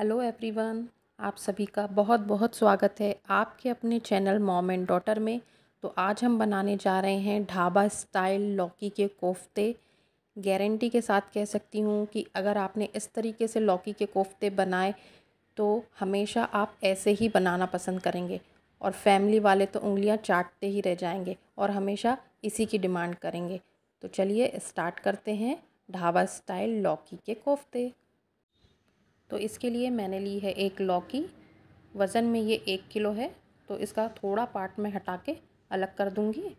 hello everyone आप सभी का बहुत बहुत स्वागत है आपके अपने चैनल मॉम एंड डॉटर में तो आज हम बनाने जा रहे हैं ढाबा स्टाइल लौकी के कोफ्ते गारंटी के साथ कह सकती हूँ कि अगर आपने इस तरीके से लौकी के कोफ्ते बनाए तो हमेशा आप ऐसे ही बनाना पसंद करेंगे और फैमिली वाले तो उंगलियाँ चाटते ही रह जाएंगे और हमेशा इसी की डिमांड करेंगे तो चलिए स्टार्ट करते हैं ढाबा स्टाइल लौकी के कोफ्ते तो इसके लिए मैंने ली है एक लौकी वज़न में ये एक किलो है तो इसका थोड़ा पार्ट मैं हटा के अलग कर दूँगी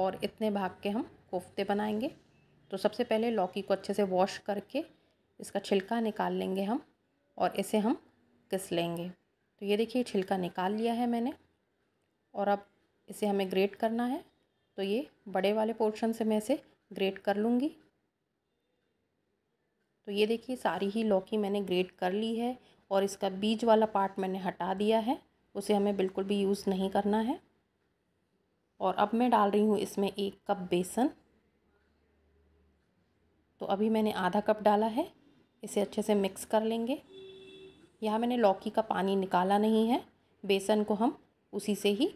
और इतने भाग के हम कोफ्ते बनाएंगे तो सबसे पहले लौकी को अच्छे से वॉश करके इसका छिलका निकाल लेंगे हम और इसे हम किस लेंगे तो ये देखिए छिलका निकाल लिया है मैंने और अब इसे हमें ग्रेट करना है तो ये बड़े वाले पोर्शन से मैं इसे ग्रेट कर लूँगी तो ये देखिए सारी ही लौकी मैंने ग्रेट कर ली है और इसका बीज वाला पार्ट मैंने हटा दिया है उसे हमें बिल्कुल भी यूज़ नहीं करना है और अब मैं डाल रही हूँ इसमें एक कप बेसन तो अभी मैंने आधा कप डाला है इसे अच्छे से मिक्स कर लेंगे यहाँ मैंने लौकी का पानी निकाला नहीं है बेसन को हम उसी से ही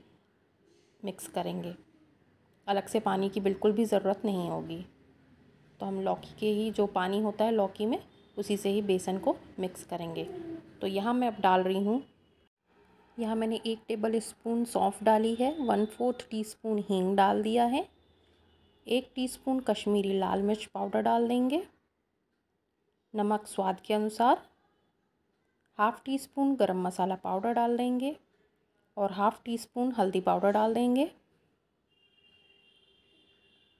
मिक्स करेंगे अलग से पानी की बिल्कुल भी ज़रूरत नहीं होगी तो हम लौकी के ही जो पानी होता है लौकी में उसी से ही बेसन को मिक्स करेंगे तो यहाँ मैं अब डाल रही हूँ यहाँ मैंने एक टेबल स्पून सौंफ डाली है वन फोर्थ टी स्पून हींग डाल दिया है एक टीस्पून कश्मीरी लाल मिर्च पाउडर डाल देंगे नमक स्वाद के अनुसार हाफ़ टी स्पून गरम मसाला पाउडर डाल देंगे और हाफ़ टी स्पून हल्दी पाउडर डाल देंगे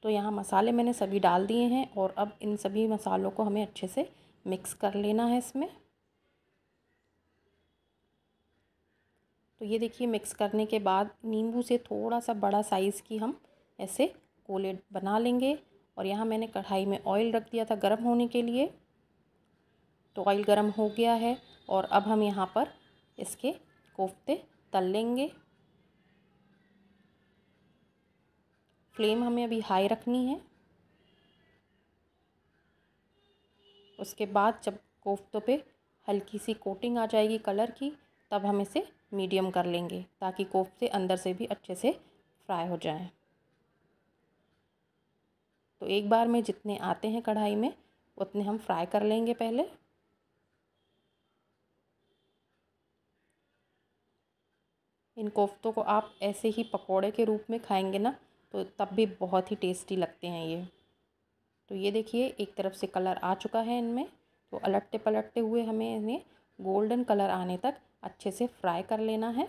तो यहाँ मसाले मैंने सभी डाल दिए हैं और अब इन सभी मसालों को हमें अच्छे से मिक्स कर लेना है इसमें तो ये देखिए मिक्स करने के बाद नींबू से थोड़ा सा बड़ा साइज़ की हम ऐसे कोले बना लेंगे और यहाँ मैंने कढ़ाई में ऑयल रख दिया था गर्म होने के लिए तो ऑयल गर्म हो गया है और अब हम यहाँ पर इसके कोफ्ते तल लेंगे फ्लेम हमें अभी हाई रखनी है उसके बाद जब कोफ्तों पे हल्की सी कोटिंग आ जाएगी कलर की तब हम इसे मीडियम कर लेंगे ताकि कोफ्ते अंदर से भी अच्छे से फ्राई हो जाएं तो एक बार में जितने आते हैं कढ़ाई में उतने हम फ्राई कर लेंगे पहले इन कोफ्तों को आप ऐसे ही पकोड़े के रूप में खाएंगे ना तो तब भी बहुत ही टेस्टी लगते हैं ये तो ये देखिए एक तरफ से कलर आ चुका है इनमें तो अलटते पलटते हुए हमें इन्हें गोल्डन कलर आने तक अच्छे से फ्राई कर लेना है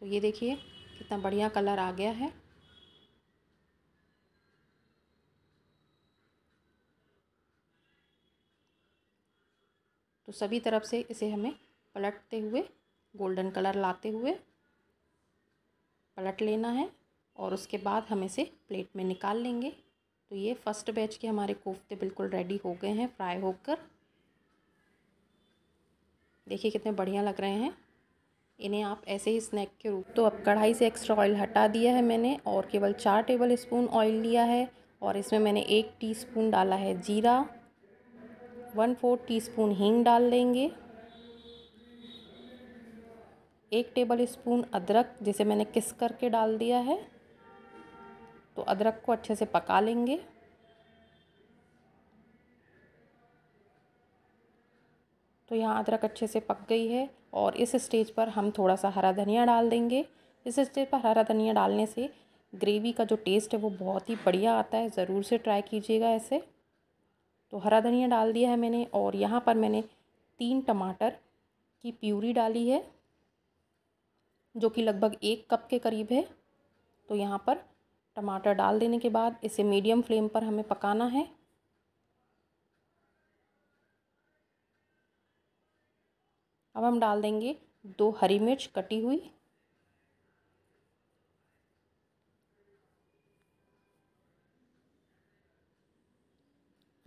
तो ये देखिए कितना बढ़िया कलर आ गया है तो सभी तरफ से इसे हमें पलटते हुए गोल्डन कलर लाते हुए पलट लेना है और उसके बाद हम इसे प्लेट में निकाल लेंगे तो ये फ़र्स्ट बैच के हमारे कोफ्ते बिल्कुल रेडी हो गए हैं फ्राई होकर देखिए कितने बढ़िया लग रहे हैं इन्हें आप ऐसे ही स्नैक के रूप तो अब कढ़ाई से एक्स्ट्रा ऑयल हटा दिया है मैंने और केवल चार टेबल स्पून ऑयल लिया है और इसमें मैंने एक टीस्पून डाला है जीरा वन फोर्थ टीस्पून हींग डाल देंगे एक टेबल स्पून अदरक जिसे मैंने किस करके डाल दिया है तो अदरक को अच्छे से पका लेंगे तो यहाँ अदरक अच्छे से पक गई है और इस स्टेज पर हम थोड़ा सा हरा धनिया डाल देंगे इस स्टेज पर हरा धनिया डालने से ग्रेवी का जो टेस्ट है वो बहुत ही बढ़िया आता है ज़रूर से ट्राई कीजिएगा ऐसे तो हरा धनिया डाल दिया है मैंने और यहाँ पर मैंने तीन टमाटर की प्यूरी डाली है जो कि लगभग एक कप के करीब है तो यहाँ पर टमाटर डाल देने के बाद इसे मीडियम फ्लेम पर हमें पकाना है अब हम डाल देंगे दो हरी मिर्च कटी हुई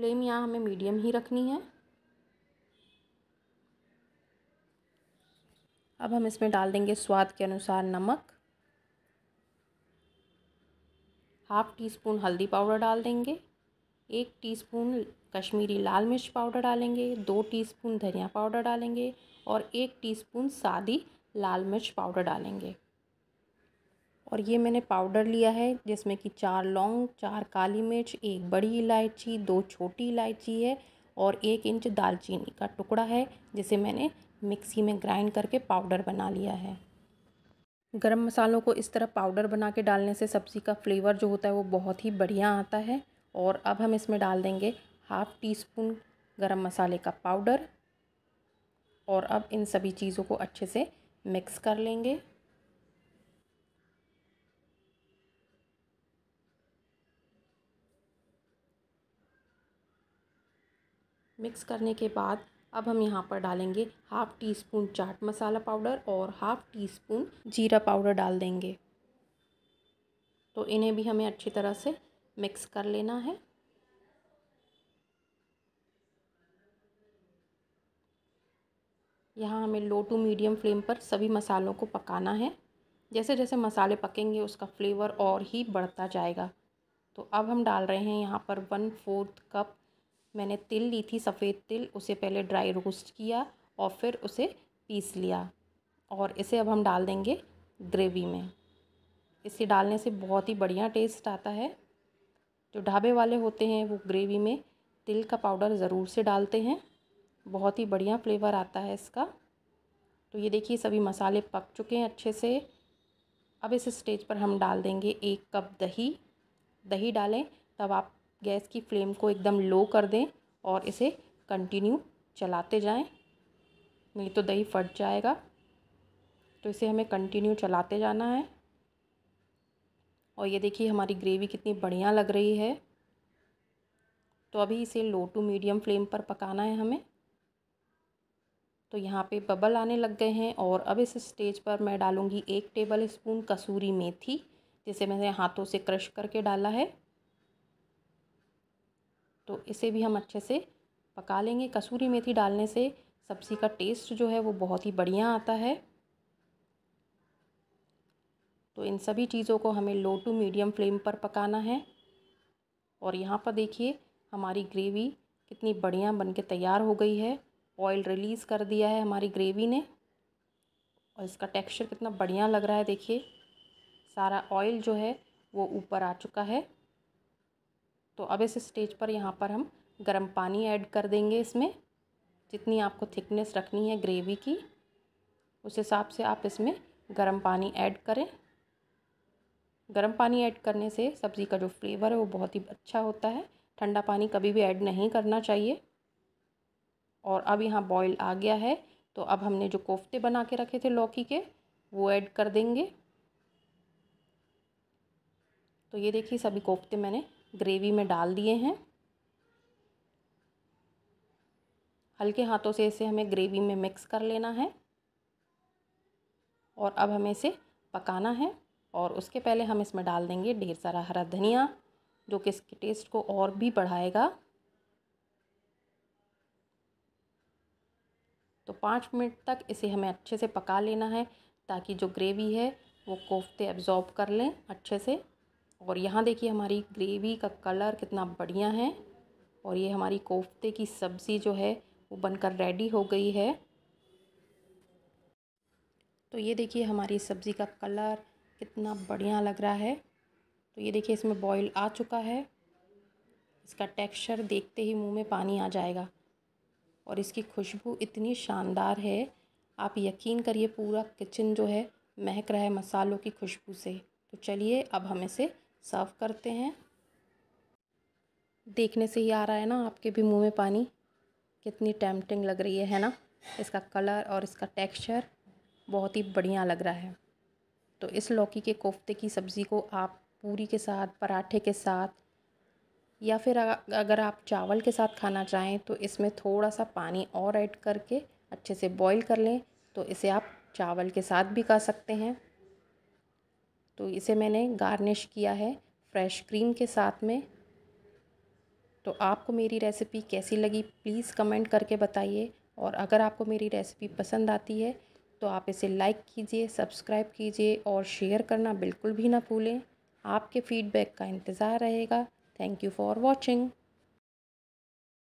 फ्लेम यहाँ हमें मीडियम ही रखनी है अब हम इसमें डाल देंगे स्वाद के अनुसार नमक हाफ टी स्पून हल्दी पाउडर डाल देंगे एक टीस्पून कश्मीरी लाल मिर्च पाउडर डालेंगे दो टीस्पून धनिया पाउडर डालेंगे और एक टीस्पून सादी लाल मिर्च पाउडर डालेंगे और ये मैंने पाउडर लिया है जिसमें कि चार लौंग चार काली मिर्च एक बड़ी इलायची दो छोटी इलायची है और एक इंच दालचीनी का टुकड़ा है जिसे मैंने मिक्सी में ग्राइंड करके पाउडर बना लिया है गरम मसालों को इस तरह पाउडर बना के डालने से सब्ज़ी का फ्लेवर जो होता है वो बहुत ही बढ़िया आता है और अब हम इसमें डाल देंगे हाफ़ टी स्पून गरम मसाले का पाउडर और अब इन सभी चीज़ों को अच्छे से मिक्स कर लेंगे मिक्स करने के बाद अब हम यहाँ पर डालेंगे half teaspoon chaat masala powder और हाफ़ टी स्पून जीरा पाउडर डाल देंगे तो इन्हें भी हमें अच्छी तरह से मिक्स कर लेना है यहाँ हमें लो टू मीडियम फ्लेम पर सभी मसालों को पकाना है जैसे जैसे मसाले पकेंगे उसका फ्लेवर और ही बढ़ता जाएगा तो अब हम डाल रहे हैं यहाँ पर वन फोर्थ कप मैंने तिल ली थी सफ़ेद तिल उसे पहले ड्राई रोस्ट किया और फिर उसे पीस लिया और इसे अब हम डाल देंगे ग्रेवी में इसे डालने से बहुत ही बढ़िया टेस्ट आता है जो ढाबे वाले होते हैं वो ग्रेवी में तिल का पाउडर ज़रूर से डालते हैं बहुत ही बढ़िया फ्लेवर आता है इसका तो ये देखिए सभी मसाले पक चुके हैं अच्छे से अब इस स्टेज पर हम डाल देंगे एक कप दही दही डालें तब आप गैस की फ्लेम को एकदम लो कर दें और इसे कंटिन्यू चलाते जाएं नहीं तो दही फट जाएगा तो इसे हमें कंटिन्यू चलाते जाना है और ये देखिए हमारी ग्रेवी कितनी बढ़िया लग रही है तो अभी इसे लो टू मीडियम फ्लेम पर पकाना है हमें तो यहाँ पे बबल आने लग गए हैं और अब इस स्टेज पर मैं डालूँगी एक टेबल स्पून कसूरी मेथी जिसे मैंने हाथों से क्रश करके डाला है तो इसे भी हम अच्छे से पका लेंगे कसूरी मेथी डालने से सब्ज़ी का टेस्ट जो है वो बहुत ही बढ़िया आता है तो इन सभी चीज़ों को हमें लो टू मीडियम फ्लेम पर पकाना है और यहाँ पर देखिए हमारी ग्रेवी कितनी बढ़िया बन के तैयार हो गई है ऑयल रिलीज़ कर दिया है हमारी ग्रेवी ने और इसका टेक्सचर कितना बढ़िया लग रहा है देखिए सारा ऑयल जो है वो ऊपर आ चुका है तो अब इस स्टेज पर यहाँ पर हम गर्म पानी ऐड कर देंगे इसमें जितनी आपको थिकनेस रखनी है ग्रेवी की उस हिसाब से आप इसमें गर्म पानी ऐड करें गर्म पानी ऐड करने से सब्ज़ी का जो फ्लेवर है वो बहुत ही अच्छा होता है ठंडा पानी कभी भी ऐड नहीं करना चाहिए और अब यहाँ बॉईल आ गया है तो अब हमने जो कोफ्ते बना के रखे थे लौकी के वो ऐड कर देंगे तो ये देखिए सभी कोफ्ते मैंने ग्रेवी में डाल दिए हैं हल्के हाथों से इसे हमें ग्रेवी में मिक्स कर लेना है और अब हमें इसे पकाना है और उसके पहले हम इसमें डाल देंगे ढेर सारा हरा धनिया जो कि इसके टेस्ट को और भी बढ़ाएगा तो पाँच मिनट तक इसे हमें अच्छे से पका लेना है ताकि जो ग्रेवी है वो कोफ्ते एब्ज़ॉर्ब कर लें अच्छे से और यहाँ देखिए हमारी ग्रेवी का कलर कितना बढ़िया है और ये हमारी कोफ्ते की सब्ज़ी जो है वो बनकर रेडी हो गई है तो ये देखिए हमारी सब्ज़ी का कलर कितना बढ़िया लग रहा है तो ये देखिए इसमें बॉईल आ चुका है इसका टेक्सचर देखते ही मुंह में पानी आ जाएगा और इसकी खुशबू इतनी शानदार है आप यकीन करिए पूरा किचन जो है महक रहा है मसालों की खुशबू से तो चलिए अब हम इसे साफ़ करते हैं देखने से ही आ रहा है ना आपके भी मुंह में पानी कितनी टैमटिंग लग रही है है ना इसका कलर और इसका टेक्सचर बहुत ही बढ़िया लग रहा है तो इस लौकी के कोफ्ते की सब्ज़ी को आप पूरी के साथ पराठे के साथ या फिर अगर आप चावल के साथ खाना चाहें तो इसमें थोड़ा सा पानी और ऐड करके अच्छे से बॉईल कर लें तो इसे आप चावल के साथ भी खा सकते हैं तो इसे मैंने गार्निश किया है फ्रेश क्रीम के साथ में तो आपको मेरी रेसिपी कैसी लगी प्लीज़ कमेंट करके बताइए और अगर आपको मेरी रेसिपी पसंद आती है तो आप इसे लाइक कीजिए सब्सक्राइब कीजिए और शेयर करना बिल्कुल भी ना भूलें आपके फीडबैक का इंतज़ार रहेगा थैंक यू फॉर वॉचिंग